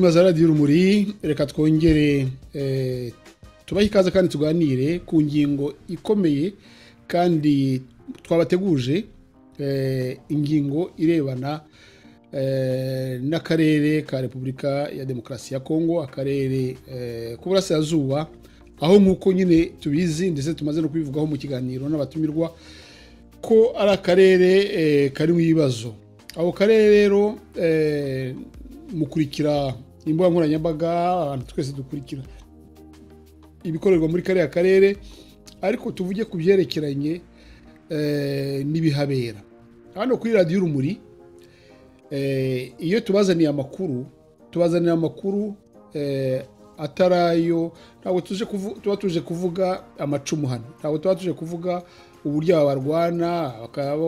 inshuti radiyo urumuri reka twongere eh, tubahe ikaze kandi tuganire ku ngingo ikomeye kandi twabateguje eh, ingingo irebana eh, n'akarere ka repubulika ya demokarasi ya kongo akarere k'uburasirazuba aho nk'uko nyine tubizi ndetse tumaze no kubivugaho mu kiganiro n'abatumirwa ko ari akarere karimo ibibazo ako karere rero mukurikira imbuga nkoranyambaga abantu twese dukurikira ibikorerwa muri kariya karere ariko tuvuge ku byerekeranye eh, n'ibihabera hano kuri radiyo urumuri eh, iyo tubazaniye amakuru tubazaniye amakuru eh, atari ayo ntabwo tuba tuje kuvuga amacumu hano ntabwo tuba tuje kuvuga uburyo barwana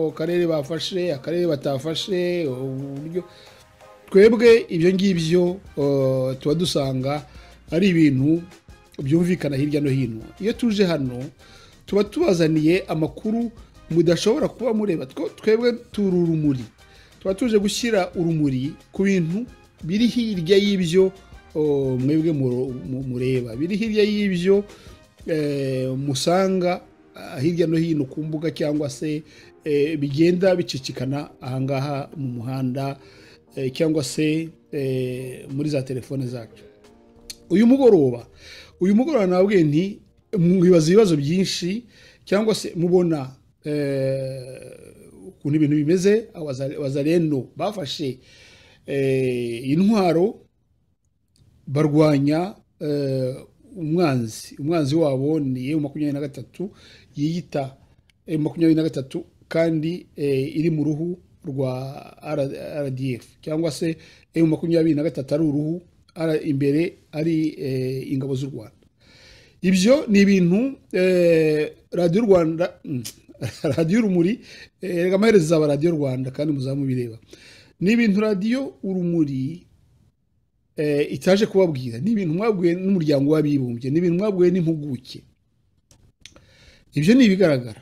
akarere bafashe akarere batafashe uburyo twebwe ibyo ngibyo uh, tuba dusanga ari ibintu byumvikana hirya no hino iyo tuje hano tuba tubazaniye amakuru mudashobora kuba mureba twebwe turi urumuri tuba tuje gushyira urumuri ku bintu biri hirya y'ibyo uh, mwebwe mureba biri hirya y'ibyo uh, musanga hirya no hino ku mbuga cyangwa se bigenda bicicikana ahangaha mu muhanda Eh, cyangwa se eh, muri za telefone zacu uyu mugoroba uyu mugoroba nababwiye nti mwibaza ibibazo byinshi cyangwa se mubona eh, ukuntu ibintu bimeze abazareno bafashe intwaro barwanya umwanzi umwanzi wabo ni emu makumyabiri na gatatu yiyita emu makumyabiri na gatatu kandi iri mu ruhu rwa rdf cyangwa se emu makumyabiri na gatatu ari uruhu imbere ari e, ingabo z'u rwanda ibyo ni ibintu e, radiyo rwanda mm, radiyo urumuri e, reka amaherezo izaba radiyo rwanda kandi muzamubireba ni ibintu radiyo urumuri itaje kubabwira ni ibintu mwabwiwe n'umuryango w'abibumbye ni ibintu mwabwiwe n'impuguke ibyo ni ibigaragara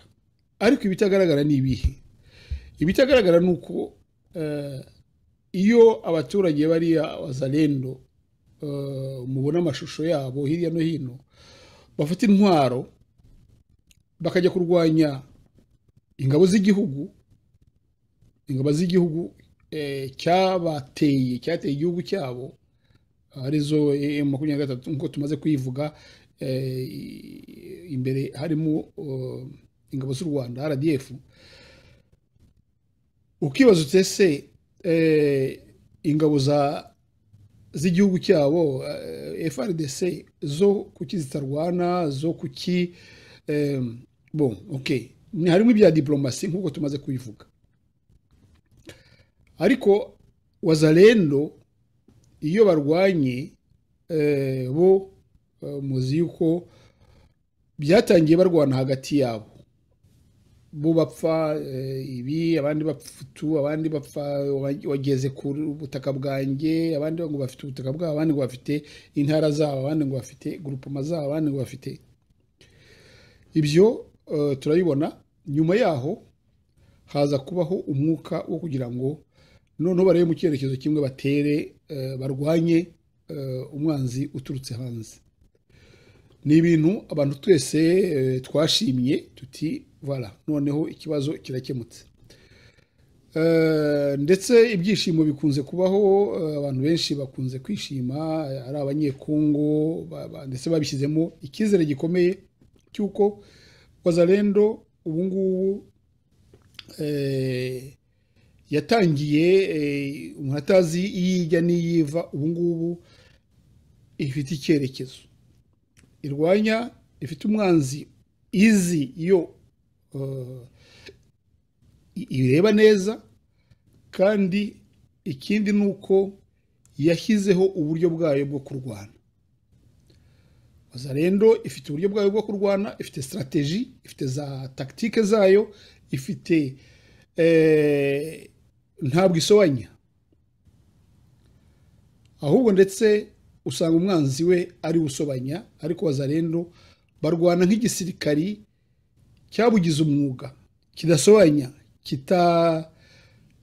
ariko ibitagaragara ni ibihe ibitagaragara ni uko eh, iyo abaturage bariya abazarendo eh, mubona amashusho yabo hirya no hino bafite intwaro bakajya kurwanya ingabo z'igihugu ingabo z'igihugu eh, cyabateye cyateye igihugu cyabo arizo makumyabiri na gatatu nk'uko tumaze kuyivuga imbere harimo ingabo z'u rwanda rdf ukibaza se eh, ingabo za z'igihugu cyabo eh, frdc zo kuki zitarwana zo kuki eh, bo ok ni harimo ibya diplomasi nk'uko tumaze kubivuga ariko wazalendo iyo barwanye bo muzi yuko byatangiye barwana hagati yabo bo bapfa eh, ibi abandi bapfutu abandi bapfa wageze ku butaka bwanjye abandi ngo bafite ubutaka bwabo abandi ngo bafite intara zabo abandi ngo bafite gurupoma zabo abandi ngo bafite ibyo eh, turabibona nyuma yaho haza kubaho umwuka wo kugira ngo noneho barebe mu cyerekezo kimwe batere eh, barwanye umwanzi uturutse hanze ni ibintu abantu twese eh, twashimye tuti vara noneho ikibazo kirakemutse eh, ndetse ibyishimo bikunze kubaho eh, abantu benshi bakunze kwishima ari abanyekongo ndetse babishyizemo icyizere gikomeye cy'uko wazarendo ubu ngubu yatangiye umuntu atazi iyo ijya n'iyiva ubu ngubu ifite icyerekezo irwanya ifite umwanzi izi yo eh, ireba neza kandi ikindi ni uko yashyizeho uburyo bwayo bwo kurwana rero ifite uburyo bwayo bwo kurwana ifite sitarategi ifite za takitike zayo ifite eh, ntabwo isobanya ahubwo ndetse usanga umwanzi we ari usobanya ariko bazarendo barwana nk'igisirikari cyabugize umwuga kidasobanya kita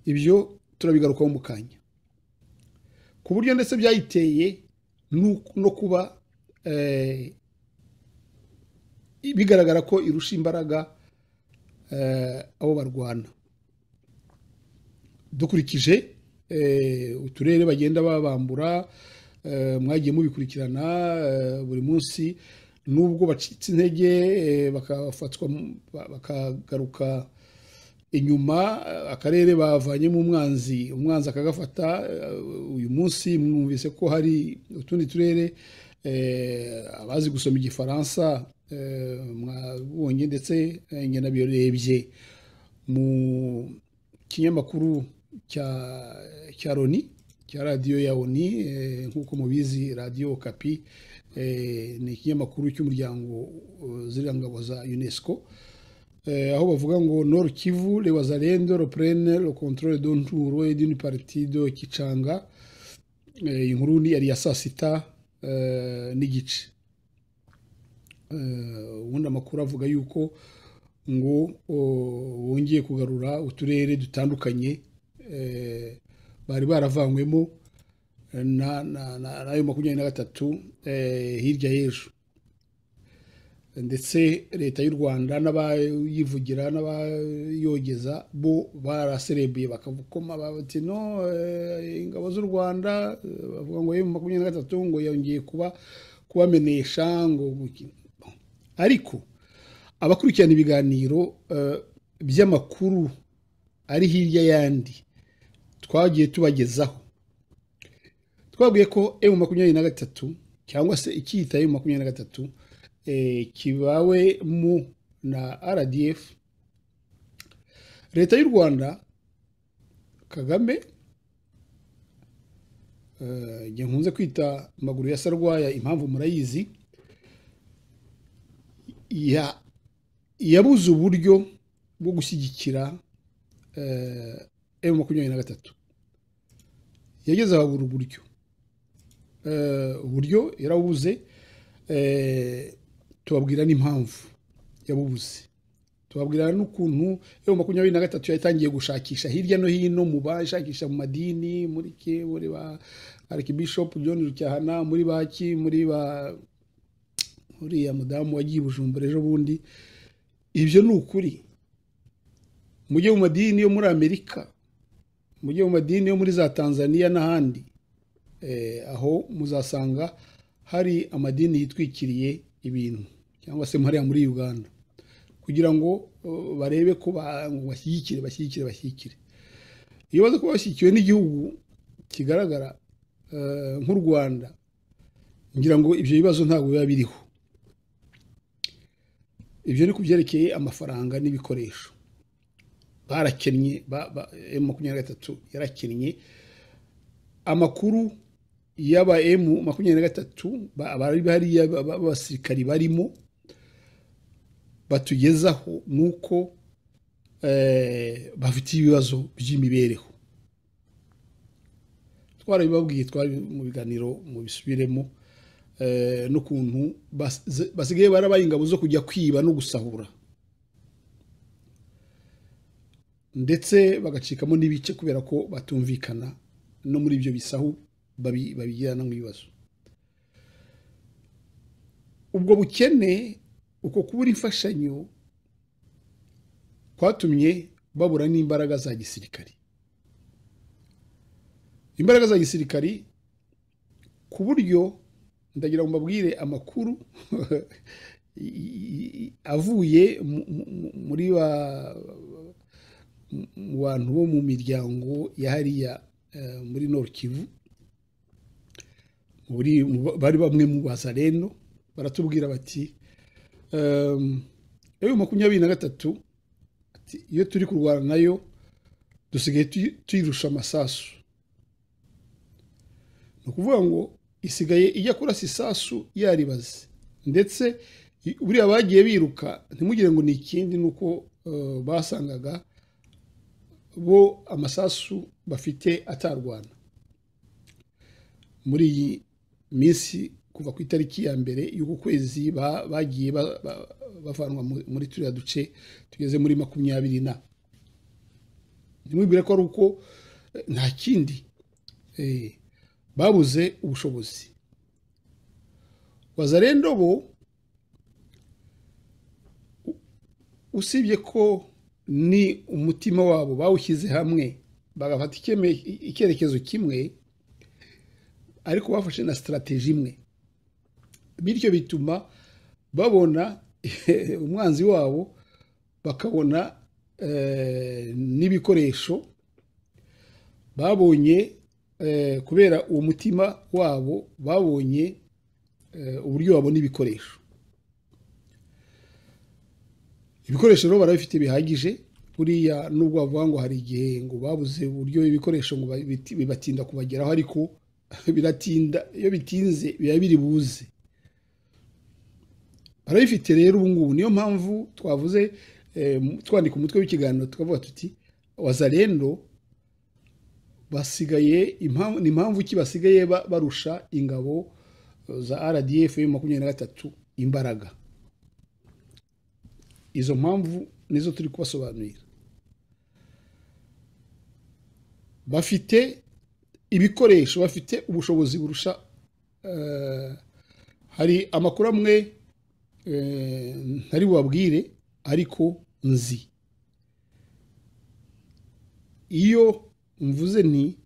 ibyo turabigarukaho mu kanya ku buryo ndetse byayiteye no kuba eh, bigaragara ko irusha imbaraga eh, abo barwana dukurikije eh, uturere bagenda babambura Eh, mwagiye mubikurikirana eh, buri munsi nubwo bacitse intege eh, bakafatwa bakagaruka inyuma akarere bavanyemo umwanzi umwanzi akagafata uyu munsi mwumvise ko hari utundi turere abazi gusoma igifaransa mwabonye ndetse ngenabirebye mu kinyamakuru cya loni cya radiyo ya oni eh, nk'uko mubizi radiyo kapi eh, ni ikinyamakuru cy'umuryango eh, ziriya ngabo za unesco aho bavuga ngo noru kivu le wazarendo roprene donturo edini partido kicanga inkuru ni yari ya saa sita n'igice ubundi amakuru avuga yuko ngo bongeye oh, kugarura uturere dutandukanye bari baravanywemo n'ayo makumyabiri na gatatu eh, hirya y'ejo ndetse leta y'u rwanda n'abayivugira n'abayogeza bo baraserebuye bakavukoma bati no eh, ingabo z'u rwanda bavuga ngo emu eh, makumyabiri na gatatu ngo yongeye kuba kubamenesha ngo ariko abakurikirana ibiganiro by'amakuru ari hirya y'andi twagiye tubagezaho twabwiye ko emu makumyabiri na gatatu cyangwa se icyita emu makumyabiri na gatatu eh, kibawemo na rdf leta y'u rwanda kagame igihe eh, nkunze kwita amaguru ya sarwaya impamvu murayizi yabuze uburyo bwo gushyigikira eh, emu makumyabiri na gatatu yageze habura uburyo eh, uburyo yarabubuze eh, tubabwira n'impamvu yabubuze tubabwira n'ukuntu emu makumyabiri na gatatu yatangiye gushakisha hirya no hino mu bashakisha mu madini muri ke muri ba arikibishopu john rucyahana muri baki muri ba uriya mudamu wagiye bujumbura ejo bundi ibyo ni ukuri mujye mu madini yo muri amerika mujye mu madini yo muri za tanzania n'ahandi eh, aho muzasanga hari amadini yitwikiriye ibintu cyangwa se hariya muri uganda kugira ngo eh, barebe ko bashyigikire bashyigikire bashyigikire iyo baza kuba bashyigikiwe n'igihugu kigaragara eh, nk'u rwanda ngira ngo ibyo bibazo ntabwo biba biriho ibyo ni ku byerekeye amafaranga n'ibikoresho barakinnye makumyabiri na gatatu yarakinnye amakuru y'aba emu makumyabiri na gatatu abari hariya b'abasirikari barimo batugezaho ni uko eh, bafitiye ibibazo by'imibereho twarabibabwiye twari mu biganiro mu bisubiremo eh, n'ukuntu basigaye barabaye ingabo zo kujya kwiba no gusahura ndetse bagacikamo n'ibice kubera ko batumvikana no muri ibyo bisahu babigirana nk'ibibazo ubwo bukene uko kubura imfashanyo kwatumye babura n'imbaraga za gisirikari imbaraga za gisirikari ku buryo ndagira ngo mbabwire amakuru avuye muri ba mu bantu bo mu miryango ya hariya eh, muri Kivu bari bamwe mu bazareno baratubwira bati ehm, ewe makumyabiri na gatatu iyo turi kurwana nayo dusigaye tuyirusha amasasu ni ukuvuga ngo isigaye ijya kurasa isasu yaribaze ndetse buriya bagiye biruka ntimugire ngo ni ikindi nuko eh, basangaga bo amasasu bafite atarwana muri iyi minsi kuva ku itariki ya mbere y'uku kwezi bagiye bavanwa muri turiya duce tugeze muri makumyabiri na ntimwibwire ko ari uko eh, nta kindi eh, babuze ubushobozi wazarendobo usibye ko ni umutima wabo bawushyize hamwe bagafata icyerekezo kimwe ariko bafashe na sitarategi imwe bityo bituma babona umwanzi wabo bakabona eh, n'ibikoresho babonye eh, kubera uwo mutima wabo babonye eh, uburyo babona ibikoresho ibikoresho rero barabifite bihagije buriya nubwo bavuga ngo hari igihe ngo babuze uburyo ibikoresho ngo bibatinda kubageraho ariko biratinda iyo bitinze biba biri buze barabifite rero ubu ngubu niyo mpamvu twavuze eh, twandika umutwe w'ikiganiro tukavuga tuti wazarendo basigaye ni impamvu ki basigaye barusha ingabo eh, za rdf makumyabiri na gatatu imbaraga izo mpamvu nizo turi kubasobanurira bafite ibikoresho bafite ubushobozi burusha eh, hari amakuru amwe eh, ntari bubabwire ariko nzi iyo mvuze ni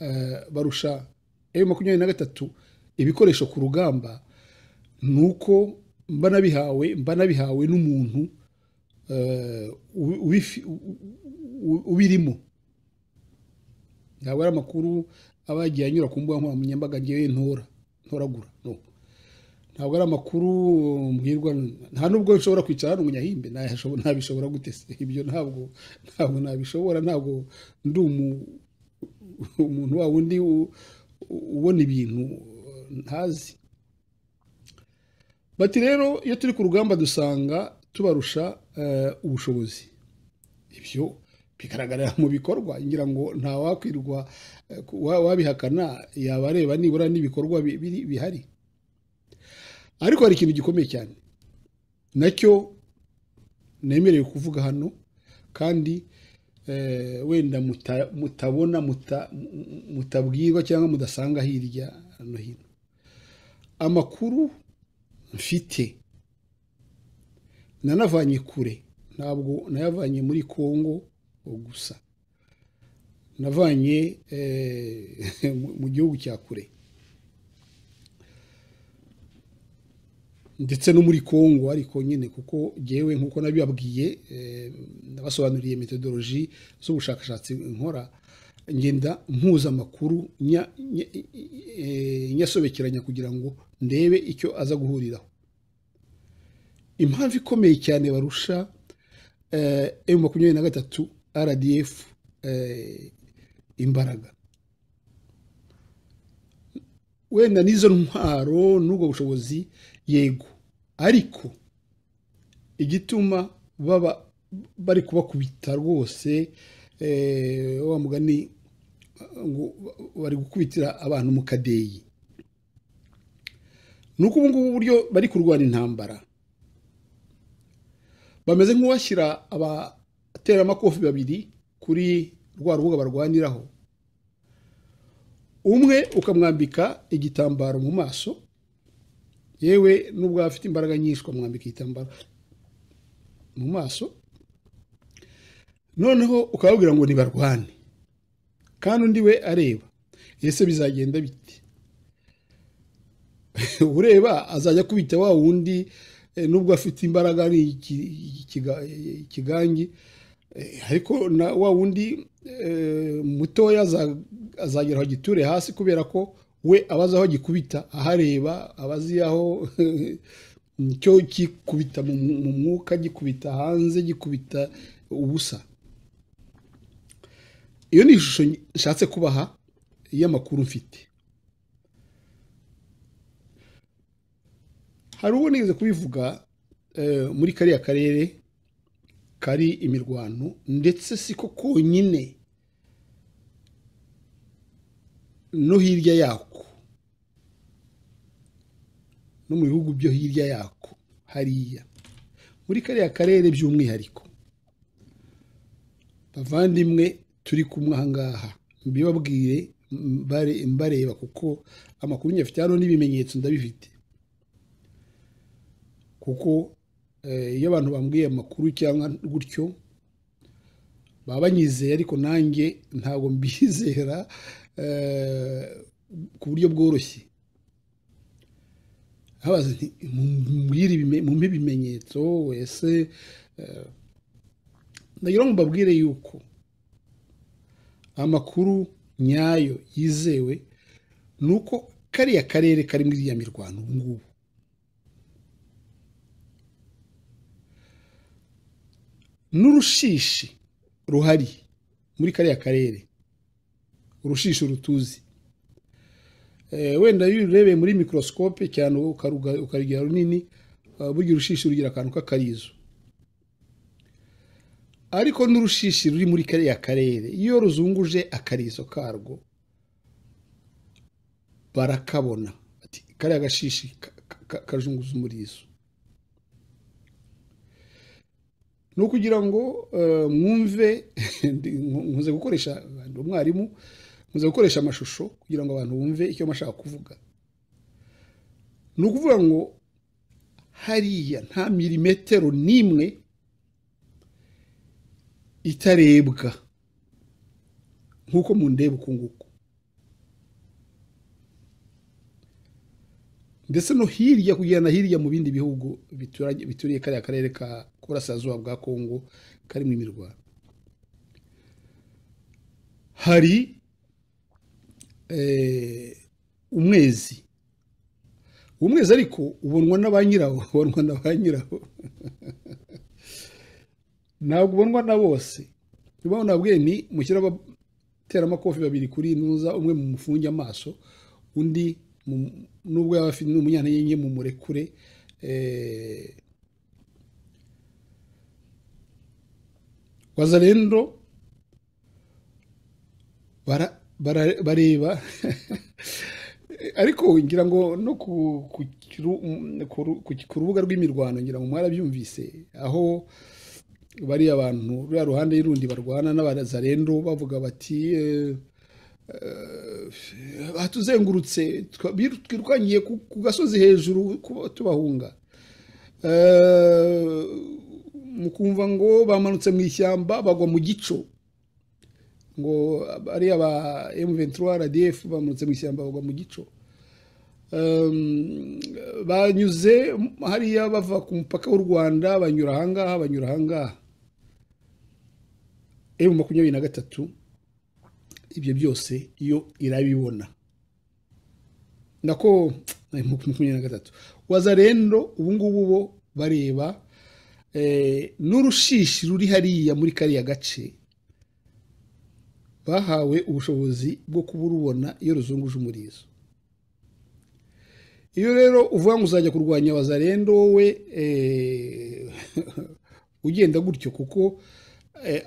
eh, barusha ayo makumyabiri na gatatu ibikoresho ku rugamba ni uko mbanabihawe mbanabihawe n'umuntu eh, ubirimo ntabwo ari amakuru aba yagiye anyura ku mbuga nkoranyambaga ngewe ntora ntoragura ntabwo ari amakuru mbwirwa nta n'ubwo nshobora kwicara hano umunyahimbe ntabishobora gute se ibyo ntabwo ntabwo nabishobora ntabwo ndi umuntu wa wundi ubona ibintu ntazi bati rero iyo turi ku rugamba dusanga tubarusha eh, ubushobozi ibyo bigaragarira mu bikorwa ngira ngo ntawakwirwa eh, wabihakana yaba areba nibura n'ibikorwa bihari ariko hari ikintu gikomeye cyane nacyo nemerewe kuvuga hano kandi eh, wenda mutabona mutabwirwa cyangwa mudasanga hirya no hino amakuru mfite nanavanye kure ntabwo nayavanye muri congo gusa navanye eh, mu gihugu cya kure ndetse no muri congo ariko nyine kuko ngewe nk'uko nabibabwiye eh, nabasobanuriye metodoloji z'ubushakashatsi nkora ngenda mpuzamakuru nyasobekeranya e, kugira ngo ndebe icyo aza guhuriraho impamvu ikomeye cyane barusha emu makumyabiri na gatatu rdf e, imbaraga wenda n'izo ntwaro n'ubwo bushobozi yego ariko igituma baba bari kubakubita rwose e, wa mugani ngo bari gukubitira abantu mu kadeyi ni uko ubu ngubu uburyo bari kurwana intambara bameze nk'uwashyira abateramakofi babiri kuri rwa rubuga barwaniraho umwe ukamwambika igitambaro mu maso yewe n'ubwo afite imbaraga nyinshi ukamwambika igitambaro mu maso noneho ukababwira ngo ntibarwane kandi undi we areba ese bizagenda bite ureba azajya akubita wa wundi eh, nubwo afite imbaraga ari ikigangi eh, ariko na wa wundi eh, mutoya azagera aho giture hasi kubera ko we abaza aho gikubita ahareba abazi aho cyo gikubita mu mwuka gikubita hanze gikubita ubusa iyo ni ishusho nshatse kubaha y'amakuru mfite hari uwo nigeze kubivuga eh, muri kariya karere kari imirwano ndetse siko konyine no hirya yako no mu bihugu byo hirya yako hariya muri kariya karere by'umwihariko bavandimwe turi kumwe ahangaha mbibabwire mbareba kuko amakuru nyafite hano n'ibimenyetso ndabifite kuko eh, iyo abantu bambwiye amakuru cyangwa gutyo baba banyizeye ariko nanjye ntabwo mbizera eh, ku buryo bworoshye mumpe ibimenyetso wese eh, ndagira ngo mbabwire yuko amakuru nyayo yizewe ni uko kariya karere karimo iriya mirwano ubu ngubu n'urushishi ruhari muri kariya karere urushishi rutuzi eh, wenda iyo urebeye muri mikorosikope cyane ukarugira runini eh, burya urushishi rugira akantu k'akarizo ariko n'urushishi ruri muri kariya karere iyo ruzunguje akarizo karwo barakabona kariya gashishi kajunguza umurizo ni ukugira ngo eh, mwumve nkunze gukoresha umwarimu nkunze gukoresha amashusho kugira ngo abantu bumve icyo bashaka kuvuga ni ukuvuga ngo hariya nta milimetero n'imwe itarebwa nk'uko mundeba uku nguku ndetse no hirya kugenda hirya mu bindi bihugu bituriye kariya karere ka k'uburasirazuba bwa kongo karimo imirwano hari eh, umwezi umwezi ariko ubonwa na ba nyirawo ubonwa na ba nyirawo ntabwo ubonwa na bose niba nabwiye ni mushyire abateramakofi babiri kuri ntuza umwe mu mufunge amaso undi nubwo yaba afite n'umunyantege mu murekure eh, wazarendo bareba ariko ngira ngo no ku rubuga rw'imirwano ngira ngo mwarabyumvise aho bariya bantu ruriya ruhande y'urundi barwana n'abazarendo bavuga bati eh, eh, batuzengurutse twirwanyiye ku gasozi hejuru tubahunga eh, mukumva ngo bamanutse mu ishyamba bagwa mu gico ngo ariya ba M23 bamanutse mu ishyamba bagwa mu gico banyuze hariya bava ku mupaka w'u Rwanda banyura ahangaha banyura ahangaha emu makumyabiri na gatatu ibyo byose iyo irabibona nako eh, makumyabiri na gatatu waza rero bo bareba eh, n'urushishi ruri hariya muri kariya gace bahawe ubushobozi bwo kuba urubona iyo ruzunguje umurizo iyo rero uvuga ngo uzajya kurwanya wazarendo we eh, ugenda gutyo kuko Eh,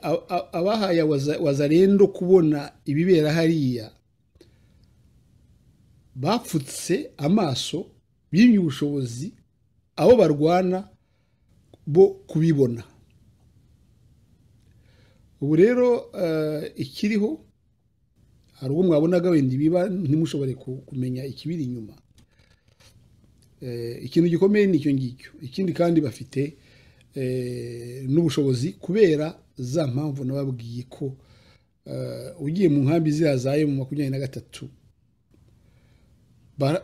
abahaye wazarendo kubona ibibera hariya bapfutse amaso bimye ubushobozi abo barwana bo kubibona ubu rero eh, ikiriho hari ubwo mwabonaga wenda ibiba ntimushobore kumenya ikibiri inyuma eh, ikintu gikomeye ni icyo ngicyo ikindi kandi bafite n'ubushobozi kubera za mpamvu nababwiye ko eh, ugiye mu nkambi ziriya za mu makumyabiri na gatatu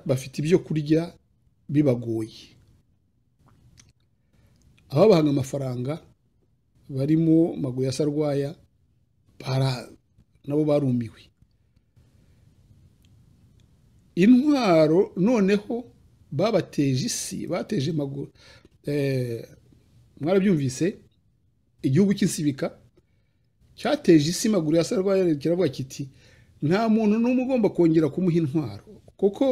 bafite ibyo kurya bibagoye ababahaga amafaranga barimo maguya sarwaya nabo barumiwe intwaro noneho babateje isi bateje maguru eh, mwarabyumvise igihugu cy'isibika cyateje isi maguru ya sarwari kiravuga kiti nta muntu n'umwe ugomba kongera kumuha intwaro kuko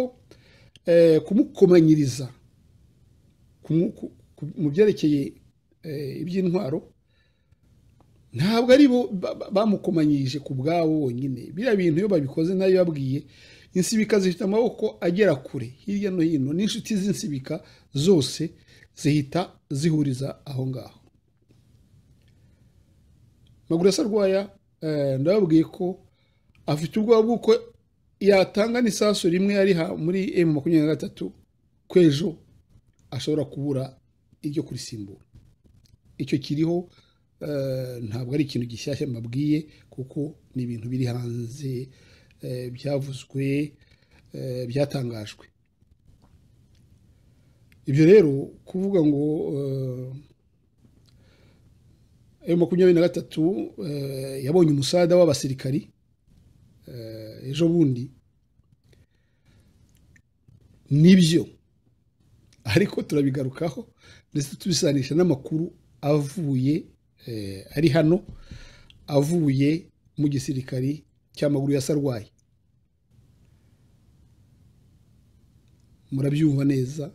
eh, kumukomanyiriza mu byerekeye eh, iby'intwaro ntabwo ari bo bamukomanyirije ku bwabo bonyine biriya bintu iyo babikoze nayo babwiye insibika zifite amaboko agera kure hirya no hino n'inshuti z'insibika zose zihita zihuriza aho ngaho maguru arwaya eh, ndababwiye ko afite ubwoba bw'uko yatanga n'isasu rimwe yariha muri emu makumyabiri na gatatu kw'ejo ashobora kubura iryo kurisimbura icyo kiriho eh, ntabwo ari ikintu gishyashya mbabwiye kuko ni ibintu biri hanze eh, byavuzwe byatangajwe ibyo rero kuvuga ngo ayo makumyabiri na gatatu eh, yabonye umusada w'abasirikari eh, ejo bundi nibyo ariko turabigarukaho ndetse tubisanisha n'amakuru avuye eh, ari hano avuye mu gisirikari cy'amaguru ya sarwayi murabyumva neza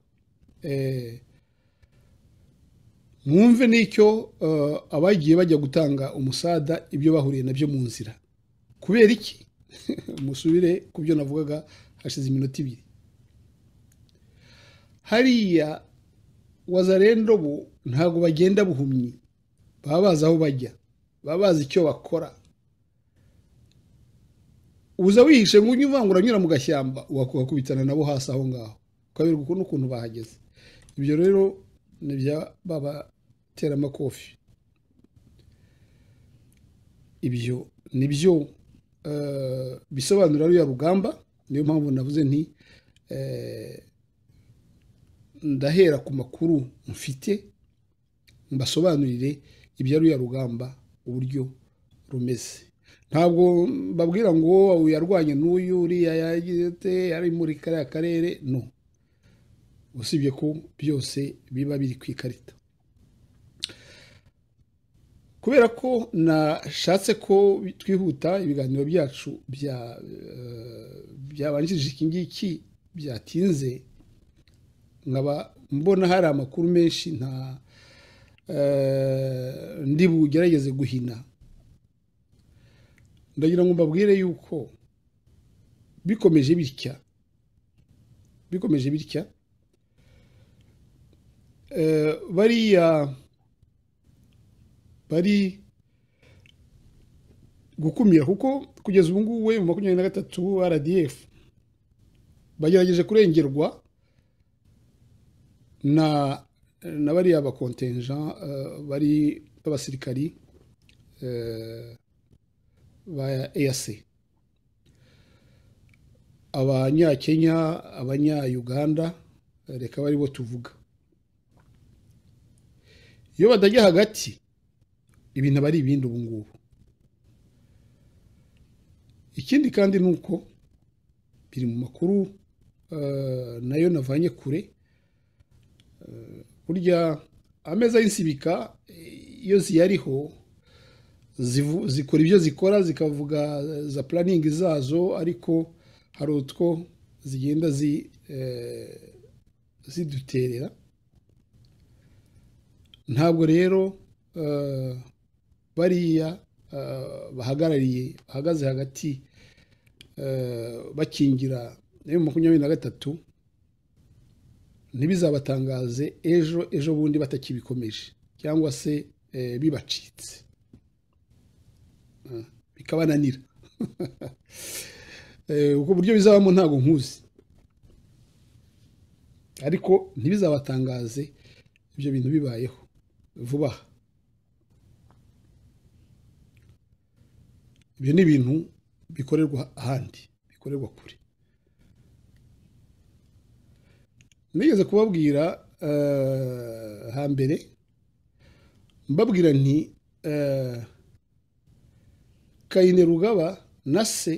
mwumve n'icyo uh, abagiye bajya gutanga umusada ibyo bahuriye nabyo mu nzira kubera iki musubire ku byo navugaga hashize iminota ibiri hariya wazarendo bo ntabwo bagenda buhumyi baba bazi aho bajya baba bazi icyo bakora uza wihishe ngo ujye uvangura anyura mu gashyamba wakubitana nabo hasi aho ngaho ukabera ukuntu ukuntu bahageze ibyo rero ni bya baba iteramakofi ibyo ni byo eh, bisobanura ruriya rugamba niyo mpamvu navuze nti eh, ndahera ku makuru mfite mbasobanurire ibya ruriya rugamba uburyo rumeze ntabwo babwira ngo uyu yarwanye n'uyu uriya yageze ari muri kariya karere no usibye ko byose biba biri ku ikarita kubera ko nashatse ko twihuta ibiganiro byacu eh, byabanjirije iki ngiki byatinze nkaba mbona hari amakuru menshi nta eh, ndi bugerageze guhina ndagira ngo mbabwire yuko bikomeje bitya bikomeje bitya eh, bariya bari gukumira kuko kugeza ubu ngubu mu makumyabiri na gatatu rdf bagerageje kurengerwa na na bariya bakontenja eh, bari b'abasirikari eh, ba eyase abanyakenya abanyayuganda reka bari bo tuvuga iyo badajya hagati ibintu aba ari ibindi ubu ngubu ikindi kandi ni uko biri mu makuru eh, nayo navanye kure eh, burya ameza y'insibika eh, iyo ziyariho zikora ibyo zikora zikavuga za puraningi zazo ariko hari utwo zigenda ziduterera ntabwo rero bariya eh, bahagarariye bahagaze hagati eh, bakingira na makumyabiri na gatatu ntibizabatangaze ejo ejo bundi batakibikomeje cyangwa se eh, bibacitse bikabananira ubwo buryo bizabamo ntabwo nkuzi ariko ntibizabatangaze ibyo bintu bibayeho vuba aha ibyo ni ibintu bikorerwa ahandi bikorerwa kure nigeze kubabwira eh, hambere mbabwira nti eh, kayine rugaba na se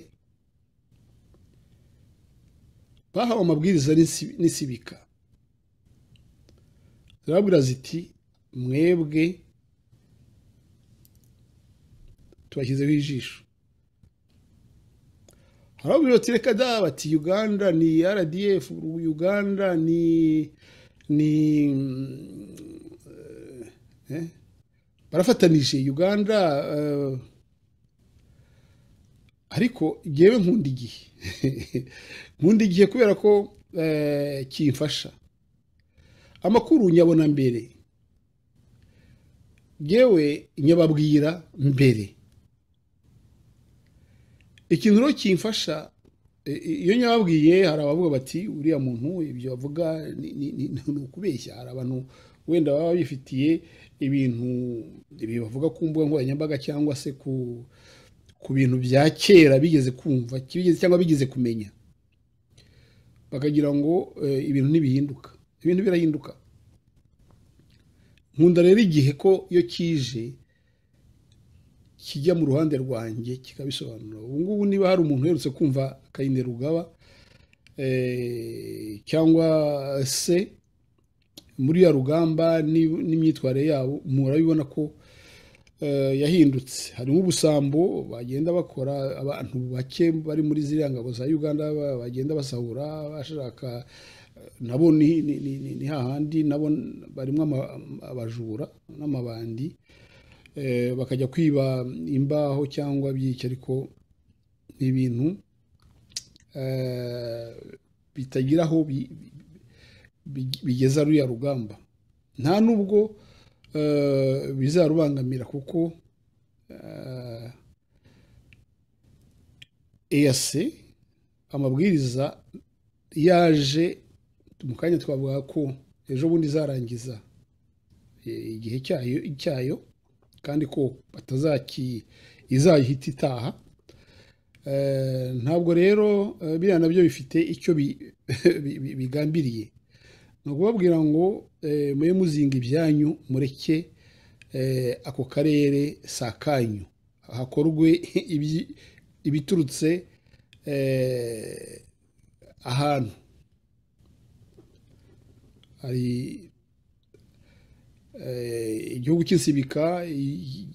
bahawe amabwiriza n'isibika zirababwira ziti mwebwe tubashyizeho ijisho baravuga bati reka da bati uganda ni rdf uganda ni ni eh, eh, barafatanije uganda eh, ariko ngewe nkunda igihe nkunda igihe kubera ko kimfasha amakuru nyabona mbere ngewe nyababwira mbere ikintu rero kimfasha e, e, iyo nyababwiye hari abavuga bati uriya muntu ibyo bavuga ni ukubeshya hari abantu wenda baba bifitiye ibintu bavuga ku mbuga nkoranyambaga cyangwa se ku bintu bya kera bigeze kumva cyangwa bigeze kumenya bakagira ngo e, ibintu ntibihinduka ibintu birahinduka nkunda rero igihe ko iyo kije kijya mu ruhande rwanjye kikabisobanura ubu ngubu niba hari umuntu uherutse kumva kayinde rugaba eh, cyangwa se muri ya rugamba n'imyitwarire yabo murabibona ko eh, yahindutse harimo ubusambo bagenda bakora abantu bake bari muri ziriya ngabo za uganda bagenda basahura bashaka eh, nabo ni hahandi nabo barimo abajura n'amabandi Eh, bakajya kwiba imbaho cyangwa byica ariko ni ibintu eh, bitagira aho bigeza ruriya rugamba nta nubwo eh, bizarubangamira kuko eyase amabwiriza yaje mu kanya twavuga ko ejo bundi izarangiza igihe cyayo kandi ko izayihita itaha eh, ntabwo rero eh, biriya nabyo bifite icyo bigambiriye ni ukubabwira ngo eh, mube muzinga ibyanyu mureke ako karere si akanyu hakorwe ibiturutse ahantu hari Eh, igihugu cy'insibika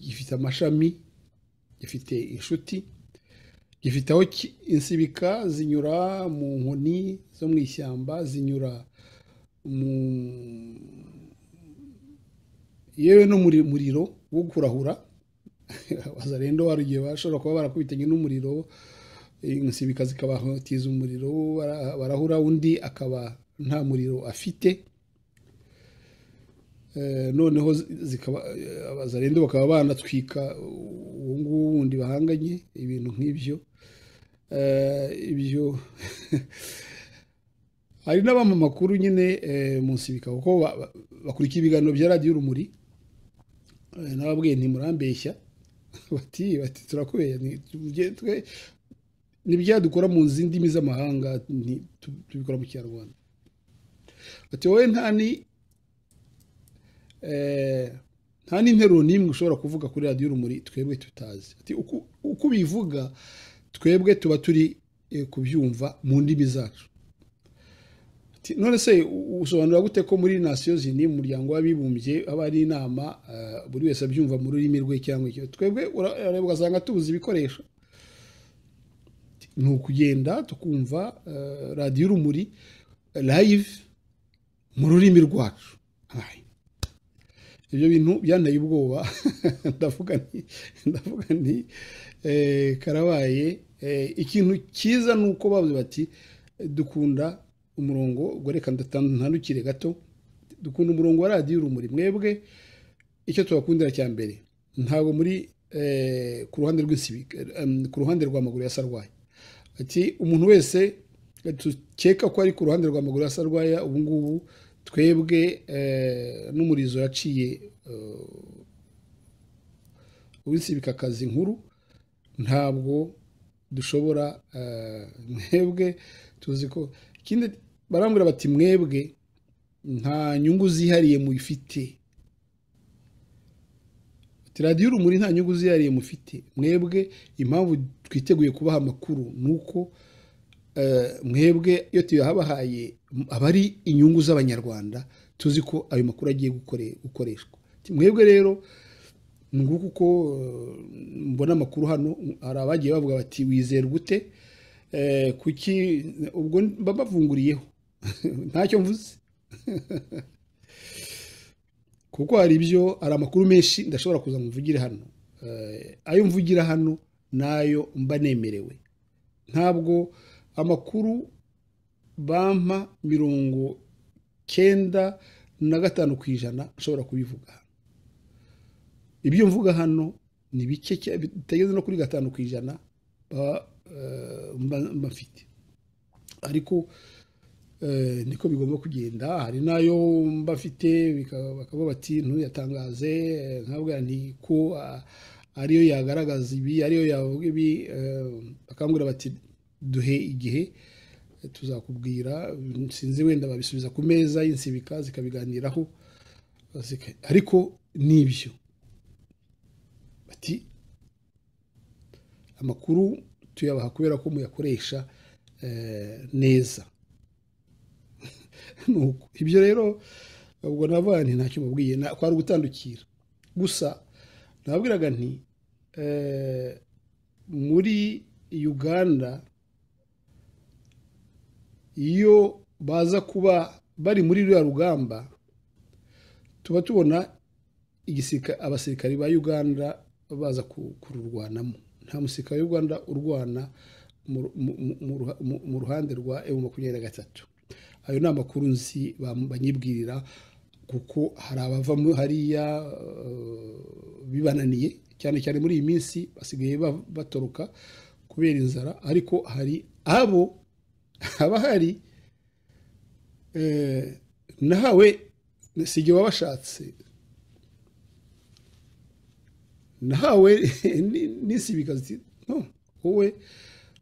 gifite amashami gifite inshuti gifite aho insibika zinyura mu nkoni zo mu ishyamba zinyura mu yewe no muriro wo kurahura baza rero bashobora kuba barakubitanye n'umuriro eh, insibika zikabahotiza umuriro barahura undi akaba nta muriro afite Eh, noneho eh, zarende bakaba banatwika uwo nguwo wundi bahanganye ibintu nk'ibyo eh, ibyo hari n'abamamakuru nyine munsi bikaba kuko bakurikira ibiganiro bya radiyo urumuri nababwiye ntimurambeshya bati bati turakubera ntibyadukora mu zindi ndimi z'amahanga tubikora mu kinyarwanda bati wowe nta ni Eh, nta n'interuro n'imwe ushobora kuvuga kuri radiyo urumuri twebwe tutazi uko ubivuga twebwe tuba turi eh, kubyumva mu ndimi zacu none se usobanura gute ko muri nasiyo zini mu muryango w'abibumbye haba hari inama eh, buri wese abyumva mu rurimi rwe cyangwa icyo twebwe urareba ugasanga tubuze ibikoresho ni ukugenda tukumva radiyo urumuri layive mu rurimi rwacu ibyo bintu byanteye ubwoba ndavuga nti ndavuga nti eh, karabaye eh, ikintu cyiza ni uko bavuze bati dukunda umurongo reka ntandukire gato dukunda umurongo wa radiyo urumuri mwebwe icyo tubakundira cya mbere ntabwo muri eh, ku ruhande ku ruhande rw’amaguru maguru ya sarwayi ati umuntu wese dukeka ko ari ku ruhande rw’amaguru ya sarwaya ubungubu twebwe eh, n'umurizo yaciye eh, akazi nkuru ntabwo dushobora eh, mwebwe tuzi ko ikindi barambwira bati mwebwe nta nyungu zihariye mufite radiyo urumuri nta nyungu zihariye mufite mwebwe impamvu twiteguye kubaha amakuru ni uko mwebwe iyo tuyabahaye abari inyungu z'abanyarwanda tuzi ko ayo makuru agiye gukoreshwa mwebwe rero ni nguko uko eh, mbona amakuru hano hari abagiye bavuga bati wizera gute eh, kuki ubwo babavunguriyeho ntacyo mvuze kuko hari ibyo hari amakuru menshi ndashobora kuza mvugire hano eh, ayo mvugira hano nayo mba nemerewe ntabwo amakuru bampa mirongo cyenda na gatanu ku ijana nshobora kubivuga ibyo mvuga hano ni bike bitageze no kuri gatanu ku ijana bafite eh, ariko eh, niko bigomba kugenda hari n'ayo mbafite bakaba bati ntuyatangaze nkabwa ni ko ah, ariyo yagaragaza ibi ariyo yavuga ibi eh, bakambwira bati duhe igihe tuzakubwira sinzi wenda babisubiza ku meza y'insibika zikabiganiraho ariko n'ibyo bati amakuru tuyabaha kubera ko muyakoresha eh, neza ibyo rero ubwo navuga ntacyo mubwiye kwari ugutandukira gusa nababwiraga nti eh, muri uganda iyo baza kuba bari muri ruriya rugamba tuba tubona abasirikare ba uganda baza kururwanamo nta musirikare w'u rwanda urwana mu ruhande rwa emu makumyabiri na gatatu ayo ni amakuru nzi banyibwirira kuko hari abavamo hariya eh, bibananiye cyane cyane muri iyi minsi basigaye batoroka kubera inzara ariko hari abo haba hari eh, nahawe si igihe wabashatse nahawe n'isibika wowe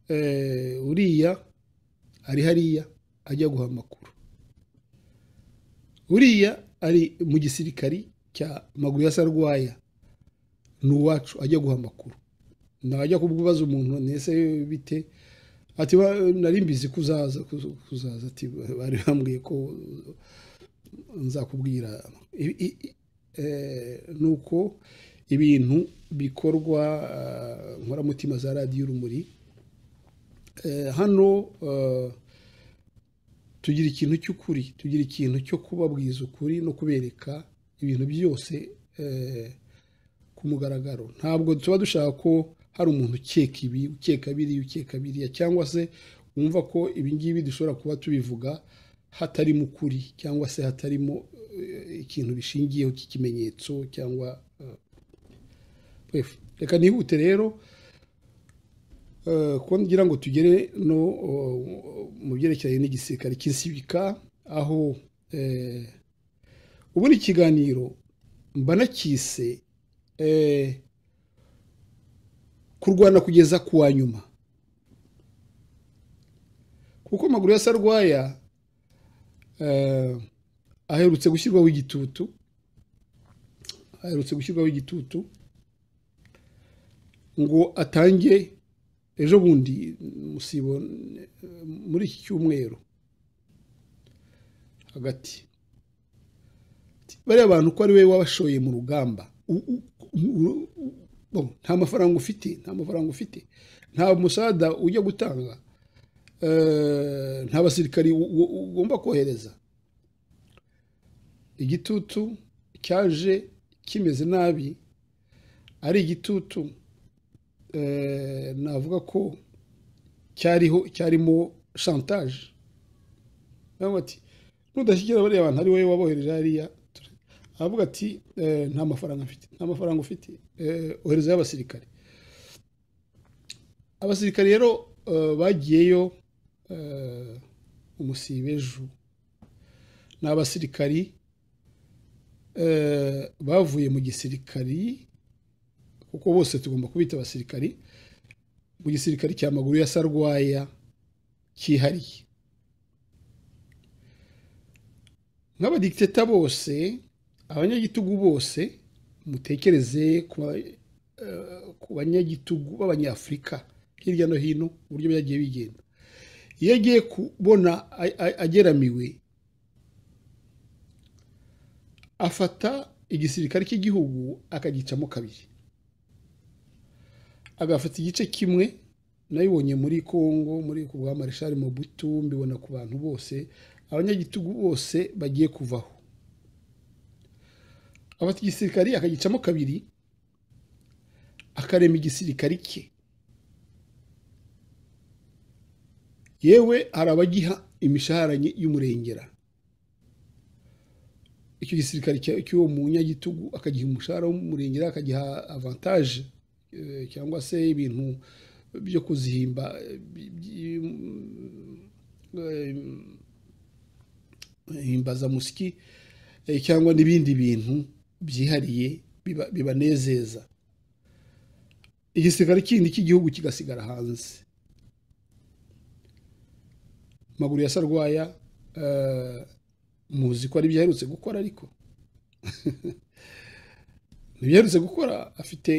eh, uriya ari hariya ajya guha amakuru uriya ari mu gisirikari cya maguru ya sarwaya ni uwacu ajya guha amakuru ntajya kubibaza umuntu ntese bite ati nari mbizi ko kuzaza ati bari bambwiye ko nzakubwira e, uko ibintu bikorwa eh, nkora mutima za radiyo urumuri eh, hano eh, tugira ikintu cy'ukuri tugira ikintu cyo kubabwiza ukuri no kubereka ibintu byose ku mugaragaro ntabwo tuba dushaka ko hari umuntu ukeka ibi ukeka biriya ukeka biriya cyangwa se wumva ko ibingibi dushobora kuba tubivuga hatarimo ukuri cyangwa se hatarimo eh, ikintu bishingiyeho cy'ikimenyetso cyangwa eh, reka nihute rero kuko eh, ngo tugere no mu byerekeranye n'igisirikare kisibika aho ubundi ikiganiro mbanakise kurwana kugeza ku wa nyuma kuko amaguru ya sarwaya eh, aherutse gushyirwaho igitutu aherutse gushyirwaho igitutu ngo atange ejo bundi musibo muri iki cyumweru hagati bariya bantu ko ari we wabashoye mu rugamba nta mafaranga ufite nta mafaranga ufite nta musada ujya gutanga eh, nta basirikari ugomba kohereza igitutu cyaje kimeze nabi ari igitutu eh, navuga ko cyariho cyarimo shantaje ati ntudashyikira bariya bantu ari wowe wabohereje hariya aravuga ati eh, nta mafaranga mfite nta mafaranga ufite eh, oherezayo abasirikare abasirikare rero eh, bagiyeyo umusibeju ni abasirikari bavuye mu gisirikari kuko bose tugomba kubita abasirikari mu gisirikari cya maguru ya sarwaya cyihariye nk'abadikiteta bose abanyagitugu bose mutekereze ku eh, banyagitugu b'abanyafurika hirya no hino uburyo byagiye bigenda iyo agiye kubona ageramiwe afata igisirikare cy'igihugu akagicamo kabiri agafata igice kimwe nayibonye muri kongo muri ku bwa marishari mu butu mbibona ku bantu bose abanyagitugu bose bagiye kuvaho afata igisirikari akagicamo kabiri akarema igisirikari cye yewe hari abagiha imishahara y'umurengera icyo gisirikare cy'uwo munyagitugu akagiha umushahara w'umurengera akagiha avantaje eh, cyangwa se ibintu byo kuzihimba eh, himbazamusyi eh, cyangwa n'ibindi bintu byihariye bibanezeza igisirikare kindi cy'igihugu kigasigara hanze maguru ya sarwaya eh, muzi ko ari byo aherutse gukora ariko ntibyo gukora afite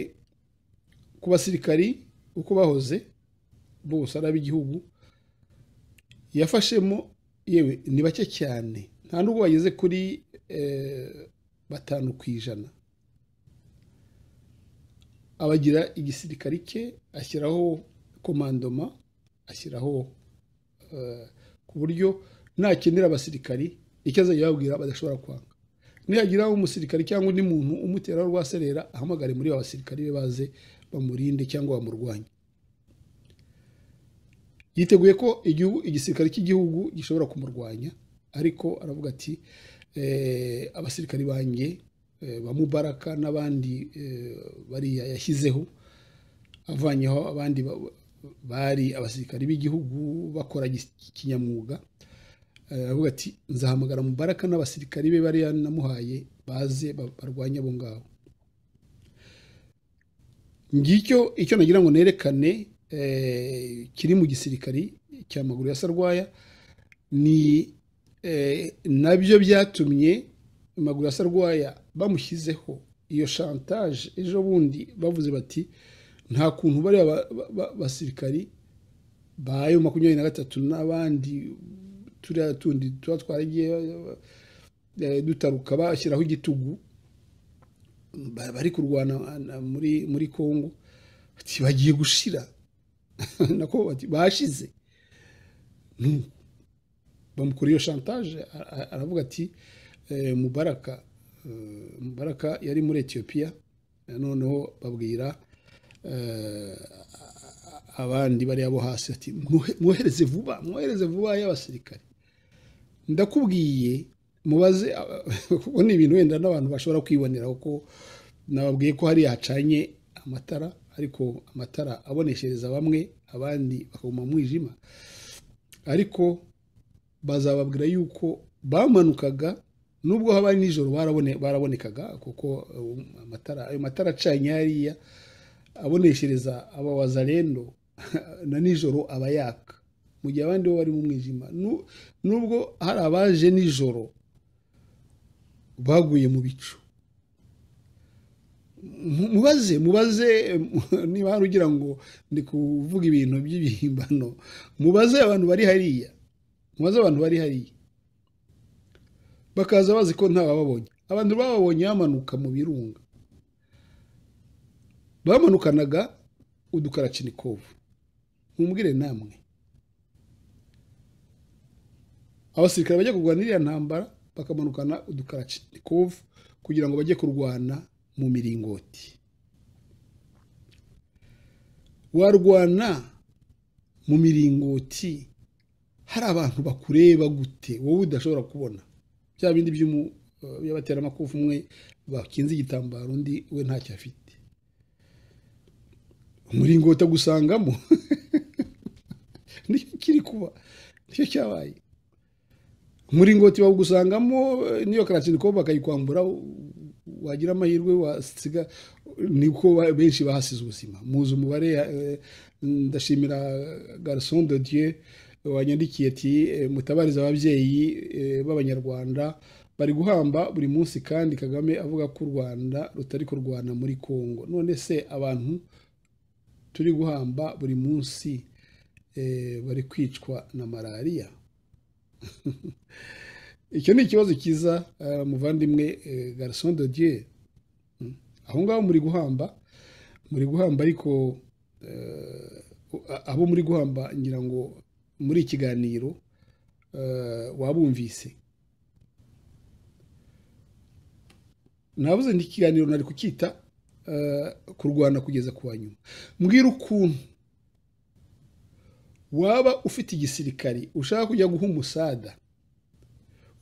ku basirikari uko bahoze bose ari ab'igihugu yafashemo yewe ni bake cyane nta nubwo bageze kuri eh, batanu ku ijana abagira igisirikari cye ashyiraho komandoma ashyiraho eh, ku buryo nakenera abasirikari icyo azajya babwira badashobora kwanga nihagira umusirikare cyangwa undi muntu umutera rwaserera ahamagare muri abasirikare be baze bamurinde cyangwa bamurwanye yiteguye ko igisirikare cy'igihugu gishobora kumurwanya ariko aravuga ati Eh, abasirikari banjye eh, ba mubaraka n'abandi eh, bariya yashyizeho avanyeho abandi bari abasirikari b'igihugu bakora kinyamwuga aravuga ati nzahamagara mubaraka n'abasirikari be bariya namuhaye baze barwanye abo ngabo ngicyo icyo nagira ngo nerekane kiri mu gisirikari cya maguru ya sarwaya ni Eh, nabyo byatumye amaguru asa arwaya bamushyizeho iyo shantaje ejo bundi bavuze bati nta kuntu bari basirikari bayo makumyabiri na gatatu n'abandi turiya tundi tuba twaragiye eh, dutaruka bashyiraho igitugu bari kurwana muri muri congo bagiye gushira nako bashize bamukora iyo shantaje aravuga ati eh, mubaraka eh, mubaraka yari muri etiyopiya noneho babwira eh, abandi bari abo hasi ati mwohereze vuba mwohereze vuba y'abasirikare ndakubwiye mubaze kuko ni ibintu wenda n'abantu bashobora kwibonera kuko nababwiye ko hariya hacanye amatara ariko amatara aboneshereza bamwe abandi bakaguma mwijima ariko bazababwira yuko bamanukaga nubwo haba ari nijoro barabonekaga kuko uh, amatara ayo matara acanye hariya aboneshereza aba wazarendo na nijoro aba yaka mu gihe abandi bo bari mu mwijima nubwo hari abaje nijoro baguye mu bicu mubaze mubaze niba hari ugira ngo ndi kuvuga ibintu by'ibihimbano mubaze abantu bari hariya maze abantu bari hariya bakaza bazi ko ntabababonye abantu bababonye bamanuka mu birunga bamanukanaga udukaracinikovu ntumubwire namwe abasirikare bajya kurwana iriya ntambara bakamanukana udukaracinikovu kugira ngo bajye kurwana mu miringoti warwana mu miringoti hari abantu bakureba gute wowe udashobora kubona bya bindi uh, by'abateramakofu umwe bakinze igitambaro undi we ntacyo afite umuringoti agusangamo nicyo kiri kuba nicyo cyabaye umuringoti bawugusangamo n'iyo karatsindiko bakayikwambura wagira amahirwe wasiga niko benshi bahasize ubuzima muzi umubare uh, ndashimira garison de dieu wanyandikiye ati eh, mutabarize ababyeyi eh, b'abanyarwanda bari guhamba buri munsi kandi kagame avuga ko u rwanda rutari kurwana muri congo none se abantu turi guhamba buri munsi eh, bari kwicwa na malariya icyo ni ikibazo cyiza muvandimwe garison de dieu hmm. aho ngaho muri guhamba muri guhamba ariko abo muri guhamba ngira ngo muri ikiganiro eh, wabumvise nabuze ndi ikiganiro nari kucyita eh, kurwana kugeza ku nyuma mbwira ukuntu waba ufite igisirikare ushaka kujya guha umusada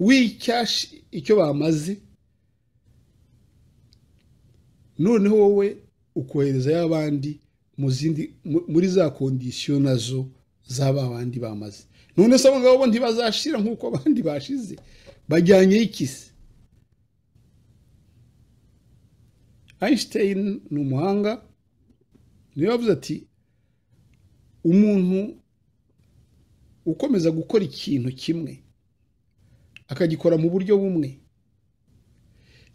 w'icyasha icyo bamaze noneho wowe ukohereza abandi mu zindi muri za kondisiyo nazo zaba abandi bamaze none se abo bo ntibazashira nk'uko abandi bashize bajyanye ikisi Einstein ni umuhanga niwe wavuze ati umuntu ukomeza gukora ikintu kimwe akagikora mu buryo bumwe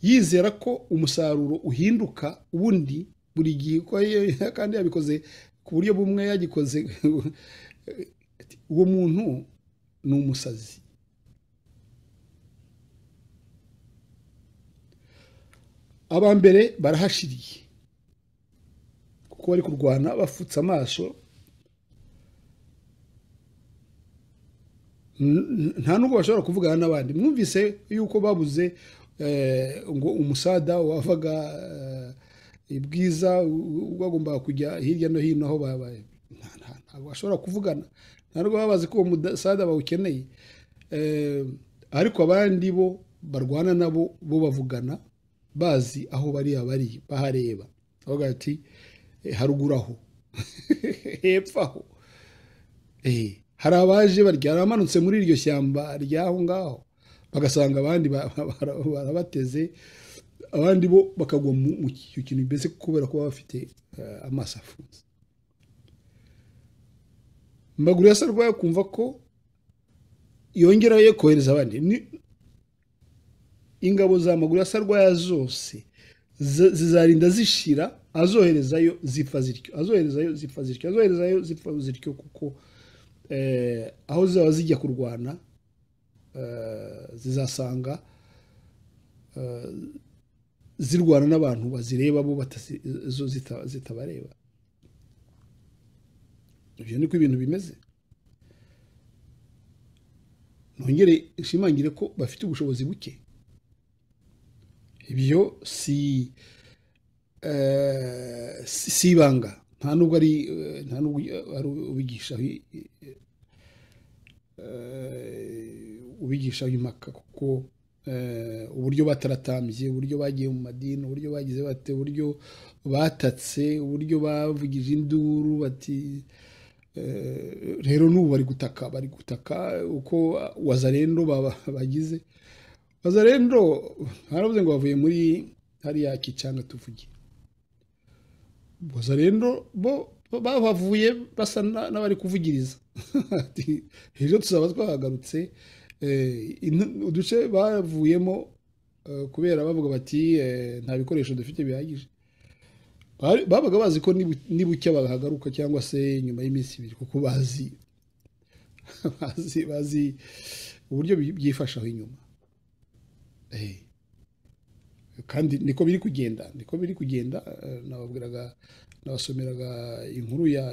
yizera ko umusaruro uhinduka ubundi buri gihe kandi yabikoze ku buryo bumwe yagikoze uwo muntu ni umusazi abambere barahashiriye kuko bari kurwana bafutse amaso nta nubwo bashobora kuvugana n'abandi mwumvise yuko babuze eh, ngo umusada wavaga eh, ibwiza bagombaga kujya hirya no hino aho babaye nta bashobora kuvugana ntabwo baba bazi ko uwo musada bawukeneye eh, ariko abandi bo barwana nabo bo bavugana bazi aho bariya bari bahareba bavuga ati eh, haruguru aho hepfo aho eh, hari abaje baryara amanutse muri iryo shyamba ry'aho ngaho bagasanga abandi barabateze abandi bo bakagwa mu kintu mbese kubera ko baba bafite amaso afunze amaguru yose arwaye akumva ko yongeraho yo kohereza abandi ingabo za maguru yose arwaya zose zizarinda zishira azoherezayo zipfa zityo azoherezayo zipfa zityo azoherezayo zipfa zityo kuko eh, aho zaba zijya kurwana eh, zizasanga eh, zirwana n'abantu bazireba bo zo zitabareba ibyo ko ibintu bimeze nongere nshimangire ko bafite ubushobozi buke ibyo si eh, si ibanga nta nubwo ari eh, nta nubwo ubigisha eh, ubigisha impaka kuko uburyo bataratambye uburyo bagiye mu madini uburyo bagize bate uburyo batatse uburyo bavugije induru bati Eh, rero n'ubu bari gutaka bari gutaka uko wazarendo bagize wazarendo Haravuze ngo bavuye muri hariya kicanga tuvuge wazarendo bo bavuye basa n'abari kuvugiriza rero tuzaba twahagarutse eh, uduce bavuyemo eh, kubera bavuga bati nta bikoresho dufite bihagije babaga bazi ko nibucya bahagaruka cyangwa se nyuma y'iminsi ibiri kuko bazi bazi uburyo byifashaho inyuma eh. kandi niko biri kugenda niko biri kugenda eh, nababwiraga nabasomeraga inkuru ya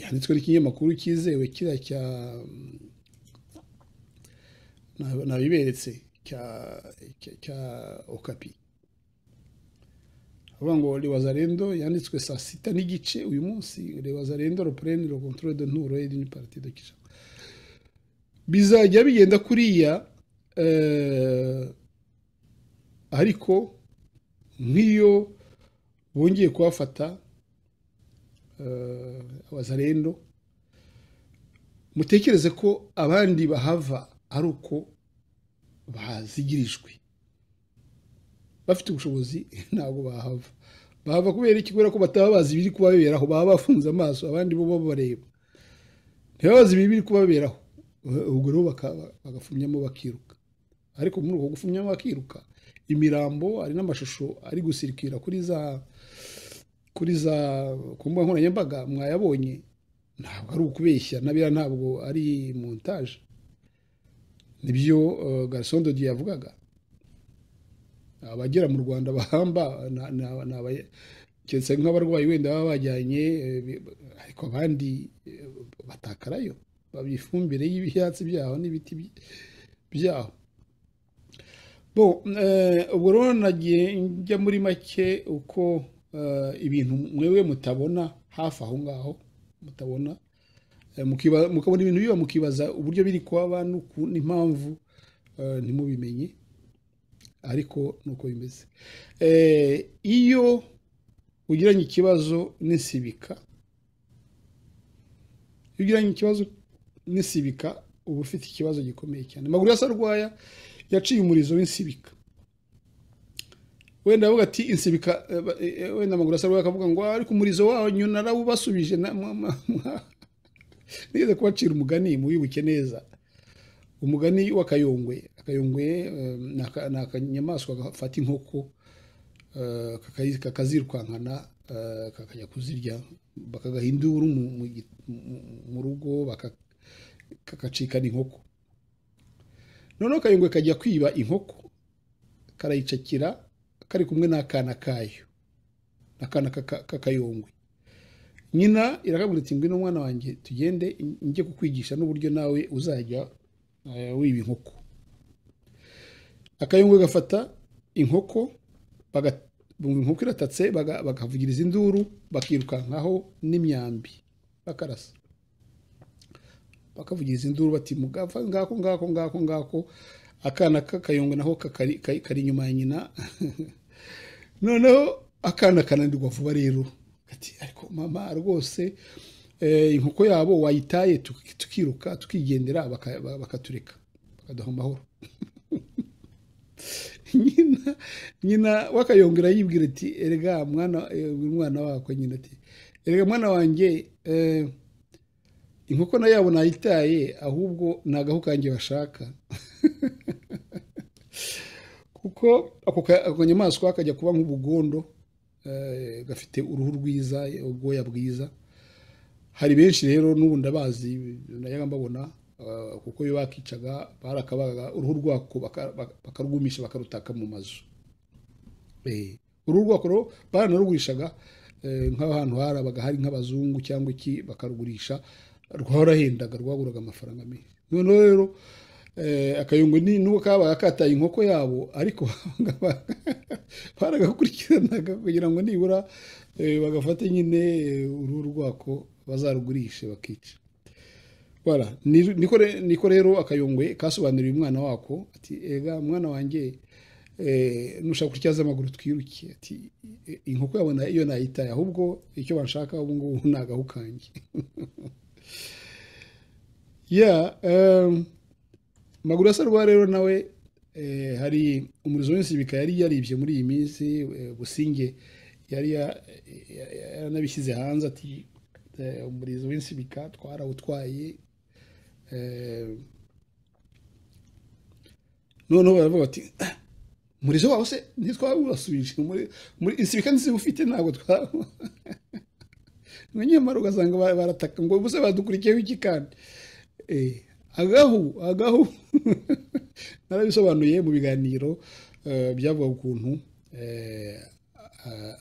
yanditswe n'ikinyamakuru cyizewe kiriya cya mm, nabiberetse cya okapi uvuga ngo rewazarendo yanditswe saa sita n'igice uyu munsi rewazarendo ropreni rokontorore de nturo ni pariti do kijana bizajya bigenda kuriya eh, ariko nk'iyo bongeye kuhafata abazarendo eh, mutekereze ko abandi bahava ari uko bazigirijwe bafite ubushobozi ntabwo bahava bahava kubera iki kubera ko bataba bazi ibiri kubaberaho baba bafunze amaso abandi bo babareba ntibabazi ibiri kubaberaho ubwo rero bagafumyamo bakiruka ariko muri uko gufumyamo bakiruka imirambo hari n'amashusho ari gusirikira kuri za kuri za ku mbuga nkoranyambaga mwayabonye ntabwo ari ukubeshya nabira ntabwo ari montage nibyo eh, garisondodi yavugaga abagera mu rwanda bahamba keretse nk'abarwayi wenda baba bajyanye eh, ariko abandi eh, batakarayo babifumbire ifumbire y'ibyatsi byaho n'ibiti byaho eh, ubwo rero nagiye njya muri make uko ibintu mwewe mutabona hafi aho ngaho mutabona mukabona ibintu biba mukibaza uburyo biri kuba n'impamvu ntimubimenye ariko ni uko bimeze eh, iyo ugiranye ikibazo n'isibika iyo ugiranye ikibazo n'isibika uba ufite ikibazo gikomeye cyane amaguru ya sarwaya yaciye umurizo w'insibika wenda avuga ati insibika eh, wenda amaguru asa akavuga ngo ariko umurizo wanyu narawubasubije nigeze kubacira umugani mubibuke neza umugani w'akayongwe akayunguye eh, ni akanyamaswa gafata inkoko eh, kakazirwankana eh, kakajya kuzirya bakagaha induru mu rugo kakacikana inkoko noneho akayungwe kajya kwiba inkoko karayicakira kari kumwe n'akana kayo nakana k'akayungwe nyina irakabwira iti ngwino umwana wanjye tugende njye kukwigisha n'uburyo nawe uzajya wiba inkoko akayungwe gafata inkoko inkoko iratatse bakavugiriza induru bakirukankaho n'imyambi bakarasa bakavugiriza induru bati ngako ngako ngako ngako akana k'akayungwe naho kari inyuma ya nyina noneho akana kananirwa vuba rero kati ariko mama rwose eh, inkoko yabo wayitaye tukiruka tukigendera bakatureka bakaduha amahoro nyina nyina w'akayongera yibwira ati erega mwana umwana eh, wako nyina ati erega mwana wanjye eh, inkoko nayo yabo nayitaye ahubwo ni agahu kanjye bashaka kuko ako kanyamaswa kajya kuba nk'ubugondo eh, gafite uruhu rwiza ubwoya bwiza hari benshi rero n'ubundi abazi mbabona Eh, kuko iyo bakicaga barakabaga uruhu rwako bakarwumisha bakarutaka mu mazu eh, uruhu rwako baranarugurishaga eh, nk'ahantu harabaga hari nk'abazungu cyangwa iki bakarugurisha rwarahendaga rwaguraga amafaranga menshi noneho rero akayungu n'uwo kabaye akataye inkoko yabo ariko baragakurikiranaga kugira ngo nibura bagafate nyine uruhu rwako bazarugurishe bakica bara niko rero akayongwe kasobanuriye umwana wako ati ega mwana wanjye eh, nushaka gutyaza amaguru twiruke ati eh, inkoko yabona iyo nayitaye ahubwo icyo bashaka ubu ngubu ni agahukange ya maguru asarwa rero nawe eh, hari umurizo w'insibika yari yaribye muri iyi minsi businge yari yaranabishyize hanze ati umurizo w'insibika twarawutwaye Eh, noneho baravuga bati umurizo wabo se ntitwawubasubije insibika nziza ufite ntabwo twaba nyamara ugasanga barataka ngo ubuse badukurikiyeho iki kandi eh, agahu agahu narabisobanuye mu biganiro eh, byavuga ukuntu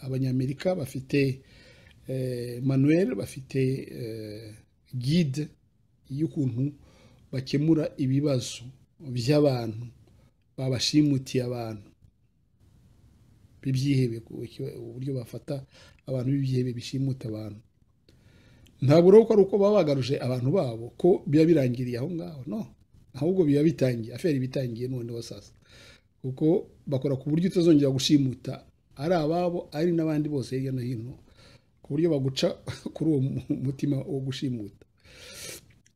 abanyamerika bafite manuel bafite gide y'ukuntu bakemura ibibazo by'abantu babashimutiye abantu b'ibyihebe uburyo bafata abantu b'ibyihebe bishimuta abantu ntabwo urabona ko ari uko baba bagaruje abantu babo ko biba birangiriye aho ngaho no ahubwo biba bitangiye aferi iba itangiye noneho sasa kuko bakora ku buryo utazongera gushimuta ari ababo ari n'abandi bose hirya no hino ku buryo baguca kuri uwo mutima wo gushimuta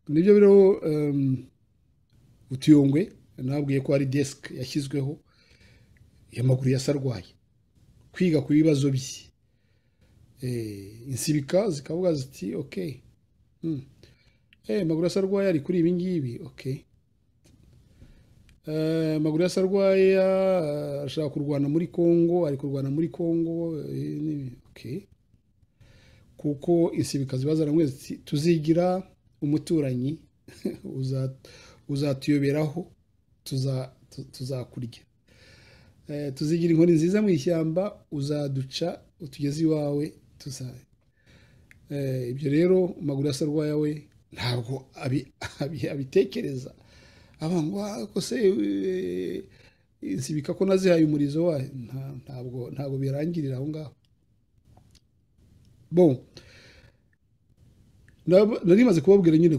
nibyo biriho utuyongwe nababwiye ko hari desike yashyizweho amaguru yasa arwaye kwiga ku bibazo bye eh, insibika zikavuga ziti oke hmm, eh, amaguru yasa arwaye ari kuri ibi ngibi oke eh, amaguru yasa arwaye ashaka kurwana muri congo ari kurwana muri congo oke kuko insibika ziba zaranywe tuzigira umuturanyi uzatuyoberaho tuzakurya eh, tuzigira inkoni nziza mu ishyamba uzaduca utugeze iwawe eh, ibyo rero maguru amaguru asarwa we ntabwo abitekereza ko se zibika eh, ko nazihaye umurizo wayo ntabwo birangirira aho ngaho narimaze kubabwira nyine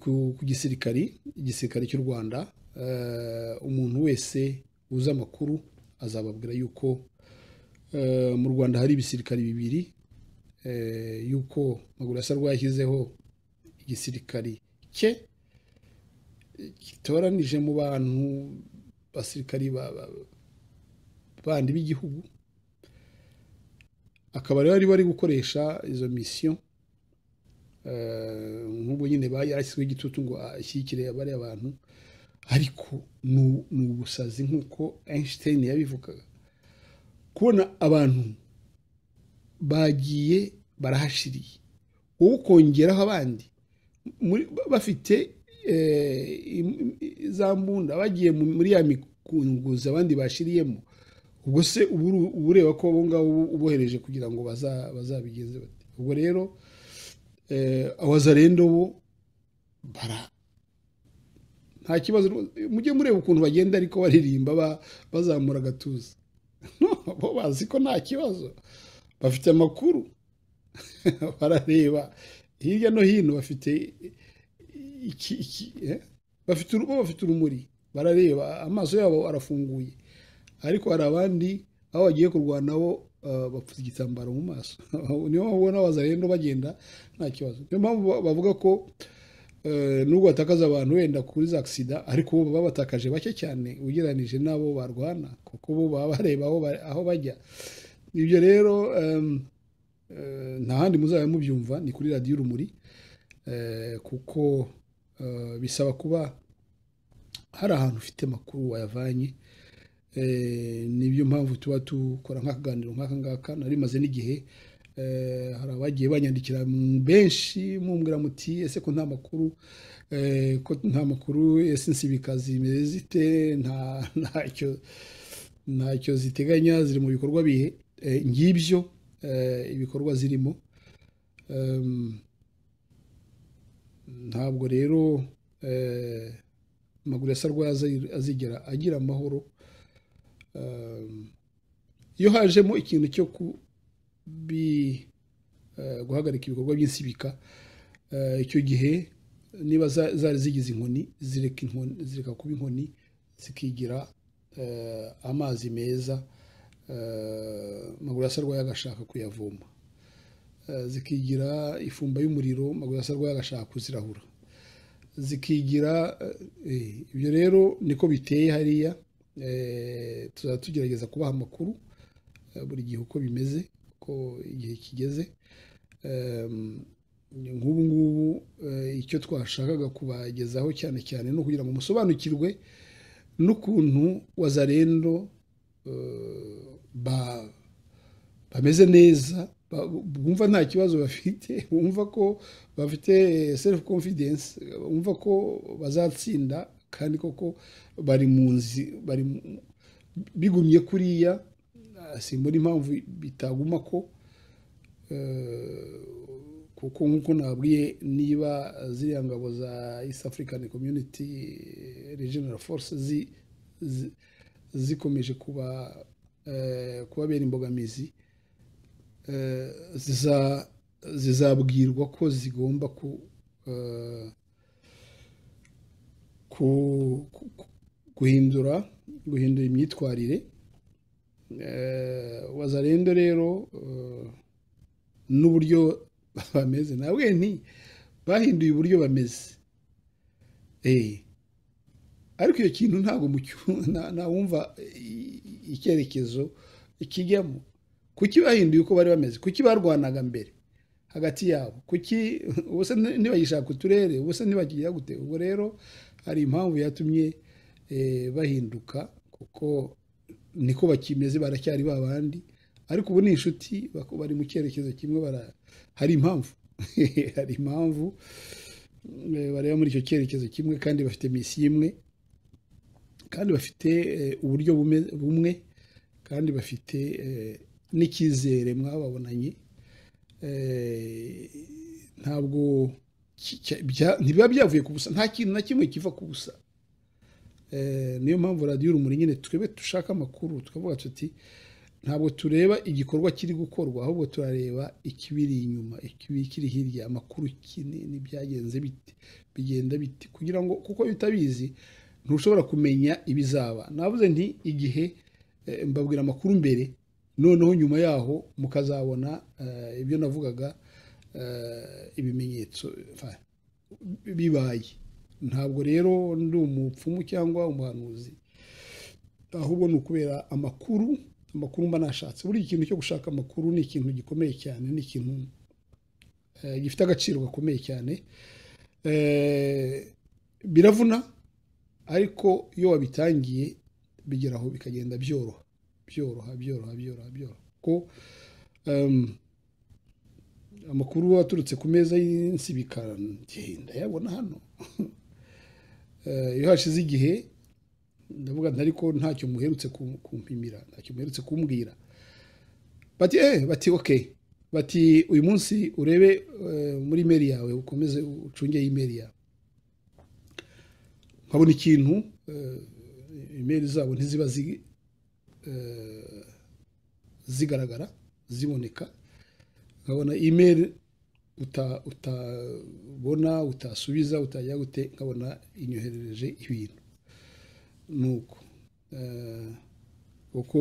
ku gisirikari igisirikare cy'u rwanda eh, umuntu wese uza amakuru azababwira yuko eh, mu rwanda hari ibisirikari bibiri eh, yuko magurasarwa yashyizeho igisirikari cye gitoranije mu bantu basirikari bandi b'igihugu akaba rero bari gukoresha izo misiyo Eh, nk'ubwo nyine yarashyizweho igitutu ngo ashyigikire bariya abantu ariko ni ubusazi nk'uko Einstein yabivugaga kubona abantu bagiye barahashiriye wowe ukongeraho abandi bafite eh, za mbunda bagiye muri ya mikunguzi abandi bashiriyemo ubwo se uba ureba ko abo ngabo ubohereje kugira ngo bazabigenze bati ubwo rero Eh, abazarendo bo bara nta kibazo mujye mureba ukuntu bagenda ariko baririmba bazamura agatuza bo bazi ko nta kibazo bafite amakuru barareba hirya no hino bafite iki eh? bafite urugo bafite urumuri barareba amaso yabo arafunguye ariko hari abandi aho bagiye kurwana bo bapfutse igitambaro mu maso niyo mpamvu ubona abazarendo bagenda nta kibazo niyo mpamvu bavuga ko eh, nubwo batakaza abantu wenda kuri za agisida ariko bo baba batakaje bake cyane ugereranije n'abo barwana kuko bo baba bareba aho bajya ibyo rero eh, nta handi muzaba mubyumva ni kuri radiyo urumuri eh, kuko bisaba kuba hari ahantu ufite amakuru wayavanye Eh, nibyo mpamvu tuba dukora nk'akaganiro nk'aka ngaka narimaze n'igihe eh, hari abagiye banyandikira benshi mumbwira muti ese ko nta makuru eh, ko nta makuru ese insibikazi zite ntacyo ntacyo ziteganya ziri mu bikorwa bihe ngibyo ibikorwa zirimo ntabwo rero amaguru ya sarwaza azigera agira amahoro iyo ehm, hajemo ikintu cyo eh, guhagarika ibikorwa by'insibika eh, icyo gihe niba zari zigize inkoni zireka kuba inkoni zikigira eh, amazi meza maguru asarwa yagashaka kuyavoma zikigira ifumba y'umuriro maguru asarwa yagashaka kuzirahura zikigira ibyo rero niko biteye hariya Eh, tuzaba tugerageza kubaha amakuru eh, buri gihe uko bimeze uko igihe kigeze nk'ubu ngubu eh, icyo twashakaga kubagezaho cyane cyane ni ukugira ngo musobanukirwe n'ukuntu wazarendo bameze neza bumva nta kibazo bafite bumva ko bafite serufu confidence bumva ko bazatsinda kandi koko bari mu nzi bari bigumye kuriya simbona impamvu bitaguma ko eh, kuko nk'uko nabwiye niba ziriya ngabo za east african community regional force zikomeje kuba eh, kubabera imbogamizi eh, zizabwirwa ko zigomba ku guhindura guhindura imyitwarire eh, wazarendo rero eh, n'uburyo bameze nawe nti bahinduye uburyo bameze eh, ariko icyo kintu ntabwo ntawumva icyerekezo kijyamo kuki bahinduye uko bari bameze kuki barwanaga mbere hagati yabo kuki ubuse ntibayishaka uturere ubuse ntibagira gute ubwo rero hari impamvu yatumye eh, bahinduka kuko niko bakimeze baracyari ba bandi ariko ubu ni inshuti bari mu cyerekezo kimwe hari impamvu hari impamvu eh, bareba muri icyo cyerekezo kimwe kandi bafite misiyo imwe kandi bafite eh, uburyo bumwe kandi bafite n'icyizere mwababonanye ntabwo ntibiba byavuye ku busa nta kintu na kimwe kiva ku busa eh, niyo mpamvu radiyo urumuri nyine twebwe dushaka amakuru tukavuga tuti ntabwo tureba igikorwa kiri gukorwa ahubwo turareba ikibiri inyuma kiri hirya amakuru kinini bite bigenda bite kugira ngo kuko iyo utabizi ntushobora kumenya ibizaba navuze nti igihe eh, mbabwira amakuru mbere noneho nyuma yaho mukazabona eh, ibyo navugaga Eh, ibimenyetso bibaye ntabwo rero ndi umupfumu cyangwa umuhanuzi ahubwo ni ukubera amakuru amakuru mba nashatse buriya ikintu cyo gushaka amakuru ni ikintu gikomeye cyane ni ikintu eh, gifite agaciro gakomeye cyane eh, biravuna ariko iyo wabitangiye bigeraho bikagenda byoroha byoroha byoroha byoroha byoroha ko amakuru aturutse ku meza y'insibikara ndayabona hano iyo hashize igihe ndavuga ntariko ntacyo muherutse kumpimira ntacyo muherutse kumbwira bati eh bati oke bati uyu munsi urebe eh, muri imeri yawe ukomeze ucunge imeri yawe nkabona ikintu eh, imeri zabo ntiziba eh, zigaragara ziboneka nkabona imeri utabona utasubiza utajya gute nkabona inyoherereje ibintu ni kuko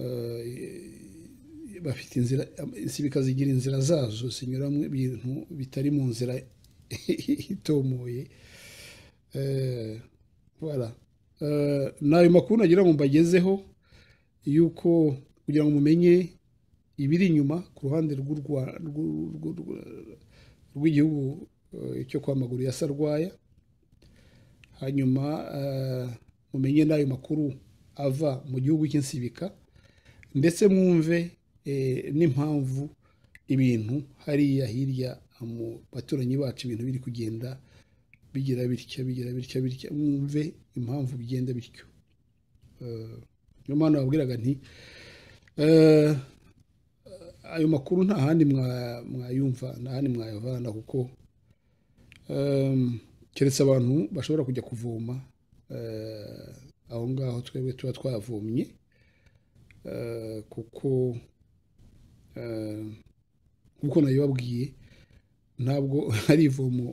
eh, eh, bafite inzira insibika zigira inzira zazo zinyuramo ibintu bitari mu nzira itomoye eh, nayo ayo makuru nagira ngo mbagezeho yuko kugira ngo mumenye ibiri inyuma ku ruhande rw'igihugu eh, cyo kwa maguru ya sarwaya hanyuma eh, mumenye n'ayo makuru ava mu gihugu cy'insibika ndetse mwumve eh, n'impamvu ibintu hariya hirya mu baturanyi bacu ibintu biri kugenda bigira bitya bigira bityo bitya mwumve impamvu bigenda bityo niyo mpamvu babwiraga nti ayo makuru nta handi mwayumva nta handi mwayavana kuko ehm, keretse abantu bashobora kujya kuvoma eh, aho ngaho twebwe tuba twavomye eh, kuko eh, nk'uko nabibabwiye ntabwo ari ivomo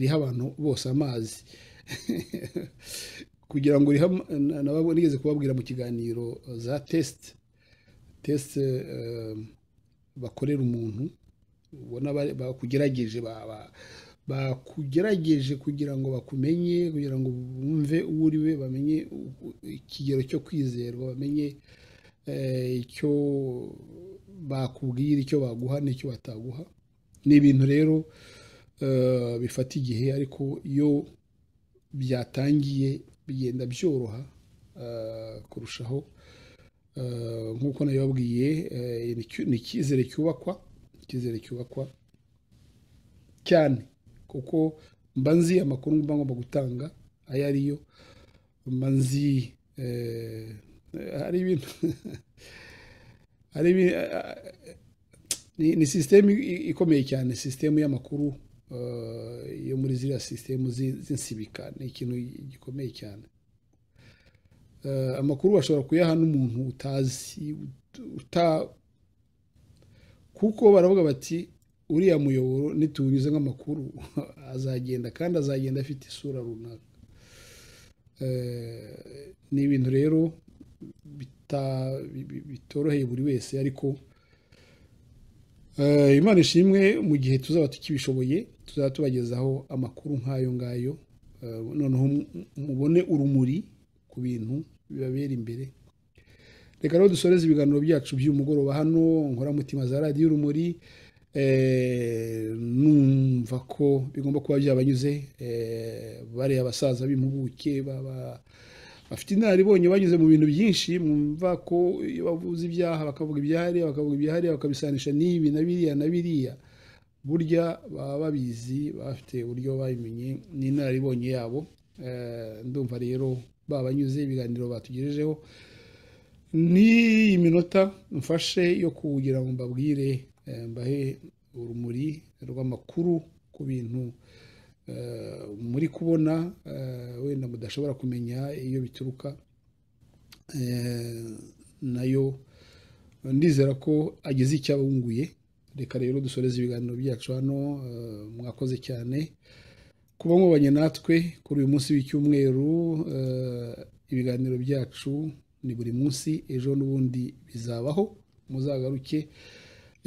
riha abantu bose amazi kugira ngo nigeze kubabwira mu kiganiro za tesite tesite bakorera umuntu ubona bakugerageje bakugerageje kugira ngo bakumenye kugira ngo bumve uwo uri we bamenye ikigero cyo kwizerwa bamenye eh, icyo bakubwira icyo baguha n'icyo bataguha ni ibintu rero eh, bifata igihe ariko iyo byatangiye bigenda byoroha eh, kurushaho nk'uko yabwiye eh, ni icyizere cyubakwa icyizere cyubakwa cyane kuko mba nzi amakuru mba ngomba gutanga ayo ariyo mba nzi eh, hari ibintu eh, ni sisiteme ikomeye cyane sisiteme y'amakuru yo muri ziriya sisiteme z'insibika ni ikintu gikomeye cyane Eh, amakuru bashobora kuyaha n'umuntu utazi kuko baravuga bati uriya muyoboro nituwunyuze nk'amakuru azagenda kandi azagenda afite isura runaka eh, ni ibintu rero bitoroheye buri wese ariko eh, imana ishimwe mu gihe tuzaba tukibishoboye tuzaba tubagezaho amakuru nk'ayo ngayo noneho mubone urumuri bintu bibabera imbere reka rero dusoreze ibiganiro byacu by'umugoroba hano nkora mutima za radiyo urumuri eh, numva ko bigomba kuba byabanyuze eh, bariya basaza b'impuguke bafite inararibonye banyuze mu bintu byinshi mwumva ko iyo bavuze ibyaha bakavuga ibyahariya bakavuga ibyahariya bakabisanisha n'ibi na biriya na biriya burya baba babizi bafite uburyo babimenye n'inararibonye yabo Eh, ndumva rero babanyuze ibiganiro batugejejeho ni iminota mfashe yo kugira ngo mbabwire eh, mbahe urumuri rw'amakuru ku bintu eh, muri kubona wenda mudashobora kumenya iyo bituruka nayo ndizera ko ageze icyo abunguye reka rero dusoreze ibiganiro byacu hano mwakoze cyane kuba mwabanye natwe kuri uyu munsi w'icyumweru eh, ibiganiro byacu ni buri munsi ejo n'ubundi bizabaho muzagaruke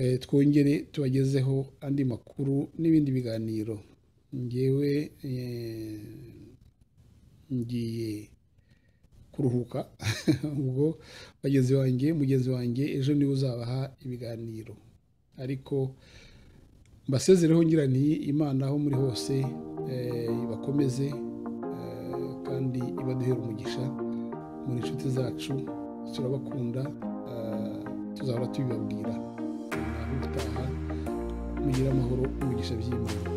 eh, twongere tubagezeho andi makuru n'ibindi biganiro ngewe eh, ngiye kuruhuka ubwo bagenzi wanjye mugenzi wanjye ejo niwe uzabaha ibiganiro ariko mbasezereho ngira ni imana aho muri hose eh, ibakomeze eh, kandi ibaduhera umugisha muri inshuti zacu turabakunda eh, tuzahora tubibabwira ubutaha mugira amahoro umugisha by'imana